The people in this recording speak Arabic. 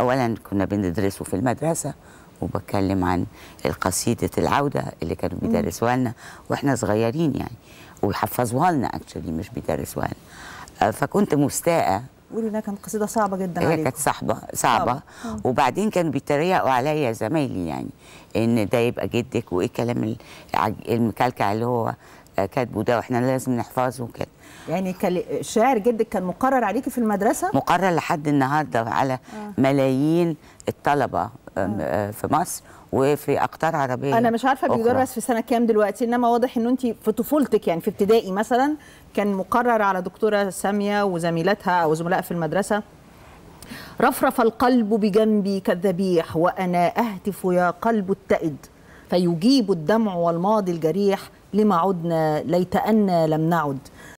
أولا كنا بندرسه في المدرسة وبتكلم عن القصيدة العودة اللي كانوا بيدرسوها لنا وإحنا صغيرين يعني ويحفظوها لنا اكشلي مش بيدرسوها لنا آه، فكنت مستاءة انها كانت قصيده صعبه جدا عليك هي كانت صعبه صعبه وبعدين كانوا بيتريقوا عليا زمايلي يعني ان ده يبقى جدك وايه الكلام المكلكع اللي هو كاتبه ده واحنا لازم نحفظه وكده يعني شعر جدك كان مقرر عليكي في المدرسه مقرر لحد النهارده على آه. ملايين الطلبه آه. آه. في مصر وفي اقطار عربيه انا مش عارفه بيدرس في سنه كام دلوقتي انما واضح ان انت في طفولتك يعني في ابتدائي مثلا كان مقرر على دكتوره ساميه وزميلاتها او زملائها في المدرسه رفرف القلب بجنبي كالذبيح وانا اهتف يا قلب التئد فيجيب الدمع والماضي الجريح لما عدنا ليت أن لم نعد